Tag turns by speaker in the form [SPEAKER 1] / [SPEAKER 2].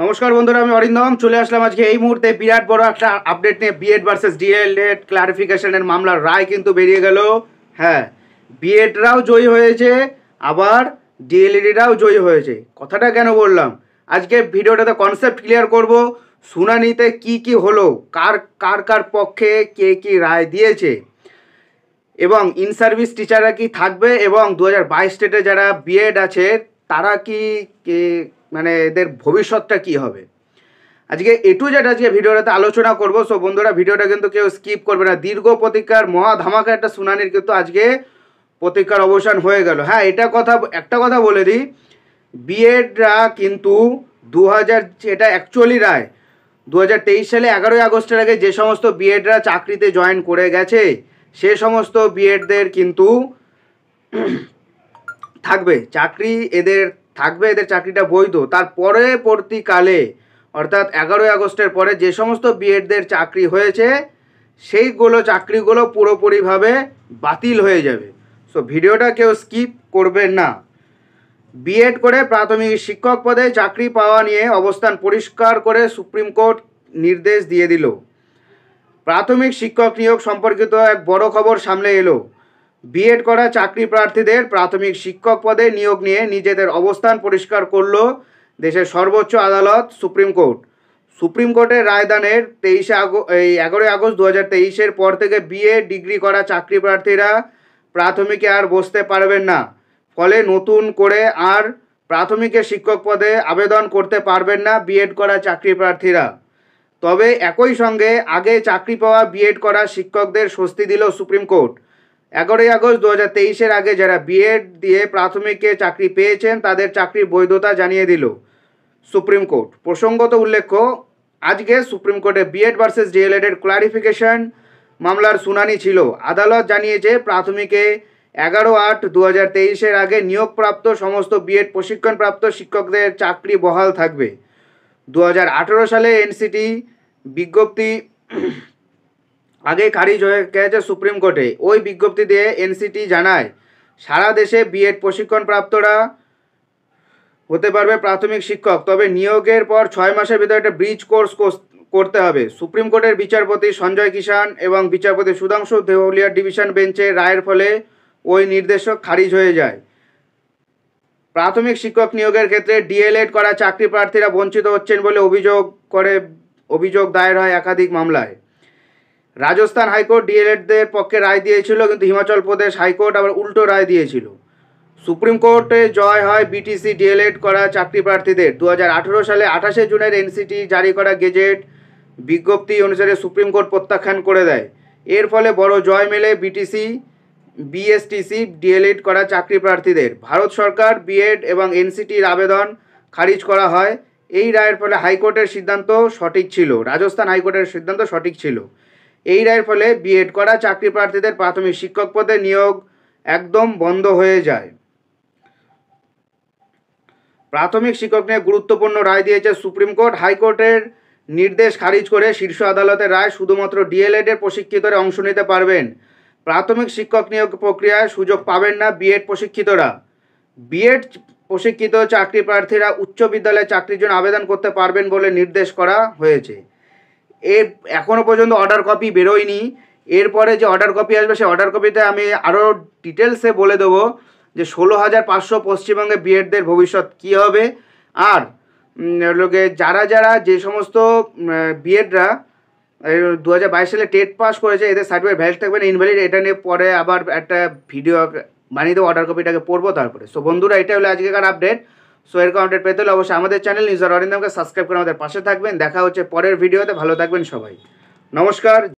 [SPEAKER 1] নমস্কার বন্ধুরা আমি অরিন্দম চলে আসলাম আজকে এই মুহূর্তে বিরাট বড় একটা আপডেট নিয়ে বিএড ভার্সেস ডিএলএড ক্লারিফিকেশনের মামলার রায় কিন্তু বেরিয়ে গেল হ্যাঁ বিএডরাও জয়ী হয়েছে আবার ডিএলএডিরাও জয়ী হয়েছে কথাটা কেন বললাম আজকে ভিডিওটাতে কনসেপ্ট ক্লিয়ার করব শুনানিতে কি কি হলো কার কার কার পক্ষে কে কি রায় দিয়েছে এবং ইন সার্ভিস টিচাররা কি থাকবে এবং দু হাজার বাইশ স্টেটে যারা বিএড আছে তারা কি মানে এদের ভবিষ্যৎটা কি হবে আজকে এটু যেটা আজকে ভিডিওটাতে আলোচনা করব সো বন্ধুরা ভিডিওটা কিন্তু কেউ স্কিপ করবে না দীর্ঘ প্রতিকার মহা ধামাকা একটা শুনানির কিন্তু আজকে প্রতিকার অবসান হয়ে গেল হ্যাঁ এটা কথা একটা কথা বলে দিই বিএডরা কিন্তু দু এটা অ্যাকচুয়ালি রায় দু সালে এগারোই আগস্টের আগে যে সমস্ত বিএডরা চাকরিতে জয়েন করে গেছে সে সমস্ত বিএডদের কিন্তু থাকবে চাকরি এদের থাকবে এদের চাকরিটা বৈধ তার পরবর্তীকালে অর্থাৎ এগারোই আগস্টের পরে যে সমস্ত বিএডদের চাকরি হয়েছে সেইগুলো চাকরিগুলো পুরোপুরিভাবে বাতিল হয়ে যাবে সো ভিডিওটা কেউ স্কিপ করবে না বিএড করে প্রাথমিক শিক্ষক পদে চাকরি পাওয়া নিয়ে অবস্থান পরিষ্কার করে সুপ্রিম কোর্ট নির্দেশ দিয়ে দিল প্রাথমিক শিক্ষক নিয়োগ সম্পর্কিত এক বড় খবর সামনে এলো বিএড করা চাকরি প্রার্থীদের প্রাথমিক শিক্ষক পদে নিয়োগ নিয়ে নিজেদের অবস্থান পরিষ্কার করল দেশের সর্বোচ্চ আদালত সুপ্রিম কোর্ট সুপ্রিম কোর্টের রায়দানের তেইশে এই এগারোই আগস্ট দু হাজার তেইশের পর থেকে বিএ ডিগ্রি করা চাকরি প্রার্থীরা প্রাথমিকে আর বসতে পারবেন না ফলে নতুন করে আর প্রাথমিকের শিক্ষক পদে আবেদন করতে পারবেন না বিএড করা চাকরি প্রার্থীরা তবে একই সঙ্গে আগে চাকরি পাওয়া বিএড করা শিক্ষকদের স্বস্তি দিল সুপ্রিম কোর্ট এগারোই আগস্ট দু হাজার তেইশের আগে যারা বিএড দিয়ে প্রাথমিকে চাকরি পেয়েছেন তাদের চাকরির বৈধতা জানিয়ে দিল সুপ্রিম কোর্ট প্রসঙ্গত উল্লেখ্য আজকে সুপ্রিম কোর্টে বিএড ভার্সেস ডিএলএড এর ক্লারিফিকেশন মামলার শুনানি ছিল আদালত জানিয়েছে প্রাথমিকে এগারো আট দু হাজার তেইশের আগে নিয়োগপ্রাপ্ত সমস্ত বিএড প্রশিক্ষণপ্রাপ্ত শিক্ষকদের চাকরি বহাল থাকবে দু সালে এনসিটি বিজ্ঞপ্তি আগেই খারিজ হয়ে গেছে সুপ্রিম কোর্টে ওই বিজ্ঞপ্তি দিয়ে এনসিটি জানায় সারা দেশে বিএড প্রশিক্ষণপ্রাপ্তরা হতে পারবে প্রাথমিক শিক্ষক তবে নিয়োগের পর ছয় মাসের ভিতরে একটা ব্রিজ কোর্স করতে হবে সুপ্রিম কোর্টের বিচারপতি সঞ্জয় কিষান এবং বিচারপতি সুধাংশু দেহলিয়ার ডিভিশন বেঞ্চে রায়ের ফলে ওই নির্দেশক খারিজ হয়ে যায় প্রাথমিক শিক্ষক নিয়োগের ক্ষেত্রে ডিএলএড করা চাকরি প্রার্থীরা বঞ্চিত হচ্ছেন বলে অভিযোগ করে অভিযোগ দায়ের হয় একাধিক মামলায় রাজস্থান হাইকোর্ট ডিএলএডদের পক্ষে রায় দিয়েছিল কিন্তু হিমাচল প্রদেশ হাইকোর্ট আবার উল্টো রায় দিয়েছিল সুপ্রিম কোর্টে জয় হয় বিটিসি ডিএলএড করা চাকরি প্রার্থীদের দু সালে আঠাশে জুনের এনসিটি জারি করা গেজেট বিজ্ঞপ্তি অনুসারে সুপ্রিম কোর্ট প্রত্যাখ্যান করে দেয় এর ফলে বড় জয় মেলে বিটিসি বিএসটিসি ডিএলএড করা চাকরি প্রার্থীদের ভারত সরকার বিএড এবং এনসিটির আবেদন খারিজ করা হয় এই রায়ের ফলে হাইকোর্টের সিদ্ধান্ত সঠিক ছিল রাজস্থান হাইকোর্টের সিদ্ধান্ত সঠিক ছিল এই রায়ের ফলে বিএড করা চাকরি প্রার্থীদের প্রাথমিক শিক্ষক পদে নিয়োগ একদম বন্ধ হয়ে যায় প্রাথমিক শিক্ষক নিয়ে গুরুত্বপূর্ণ রায় দিয়েছে সুপ্রিম কোর্ট হাইকোর্টের নির্দেশ খারিজ করে শীর্ষ আদালতের রায় শুধুমাত্র ডিএলএড এর প্রশিক্ষিতরা অংশ নিতে পারবেন প্রাথমিক শিক্ষক নিয়োগ প্রক্রিয়ায় সুযোগ পাবেন না বিএড প্রশিক্ষিতরা বিএড প্রশিক্ষিত চাকরি প্রার্থীরা উচ্চ বিদ্যালয়ে চাকরির জন্য আবেদন করতে পারবেন বলে নির্দেশ করা হয়েছে এর এখনও পর্যন্ত অর্ডার কপি বেরোয়নি এরপরে যে অর্ডার কপি আসবে সেই অর্ডার কপিতে আমি আরও ডিটেলসে বলে দেবো যে ষোলো হাজার পাঁচশো পশ্চিমবঙ্গে বিএডদের ভবিষ্যৎ কি হবে আর লোকে যারা যারা যে সমস্ত বিএডরা দু হাজার বাইশ সালে টেট পাস করেছে এদের সার্টিফিকেট ভ্যালিড থাকবে না ইনভ্যালিড এটা নিয়ে পরে আবার একটা ভিডিও বানিয়ে দেবো অর্ডার কপিটাকে পড়বো তারপরে সো বন্ধুরা এটা হলো আজকেকার আপডেট সো এরকম আপডেট পেতে হলে অবশ্যই আমাদের চ্যানেল নিউজ অরিন্দমকে সাবস্ক্রাইব করে আমাদের পাশে থাকবেন দেখা হচ্ছে পরের ভিডিওতে ভালো থাকবেন সবাই নমস্কার